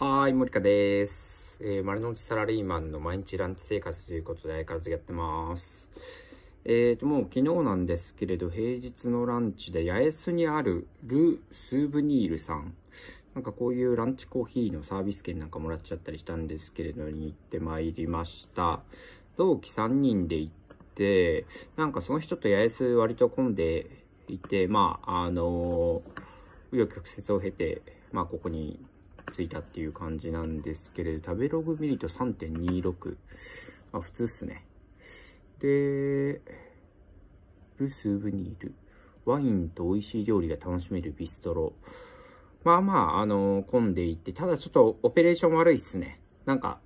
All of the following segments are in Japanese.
はい、森香です。えー、丸の内サラリーマンの毎日ランチ生活ということで相変わらずやってます。えーと、もう昨日なんですけれど、平日のランチで八重洲にあるル・スーブニールさん。なんかこういうランチコーヒーのサービス券なんかもらっちゃったりしたんですけれど、に行ってまいりました。同期3人で行って、なんかその人と八重洲割と混んでいて、まあ、あのー、紆余曲折を経て、まあ、ここについたっていう感じなんですけれど、食べログ見ると3.26。まあ、普通っすね。で、ルスーブニール。ワインと美味しい料理が楽しめるビストロ。まあまあ、あのー、混んでいて、ただちょっとオペレーション悪いっすね。なんか、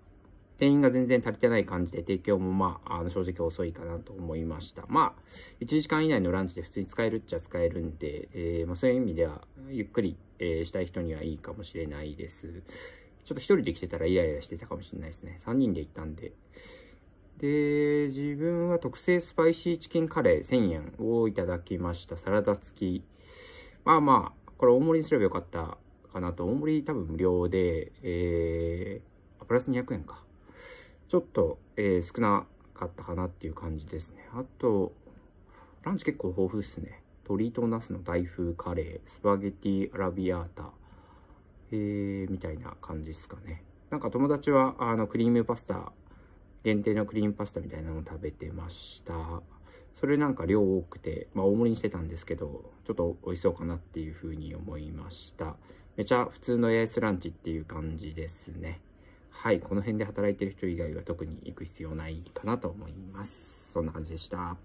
店員が全然足りてない感じで、提供もまあ、あの正直遅いかなと思いました。まあ、1時間以内のランチで普通に使えるっちゃ使えるんで、えー、まあ、そういう意味では、ゆっくりえー、したい人にはいいかもしれないです。ちょっと一人で来てたらイライラしてたかもしれないですね。3人で行ったんで。で、自分は特製スパイシーチキンカレー1000円をいただきました。サラダ付き。まあまあ、これ大盛りにすればよかったかなと。大盛り多分無料で、えー、プラス200円か。ちょっと、えー、少なかったかなっていう感じですね。あと、ランチ結構豊富ですね。鶏とナスの大風カレー、スパゲティアラビアータ、えー、みたいな感じですかね。なんか友達は、あの、クリームパスタ、限定のクリームパスタみたいなのを食べてました。それなんか量多くて、まあ大盛りにしてたんですけど、ちょっと美味しそうかなっていうふうに思いました。めちゃ普通のアイスランチっていう感じですね。はい、この辺で働いてる人以外は特に行く必要ないかなと思います。そんな感じでした。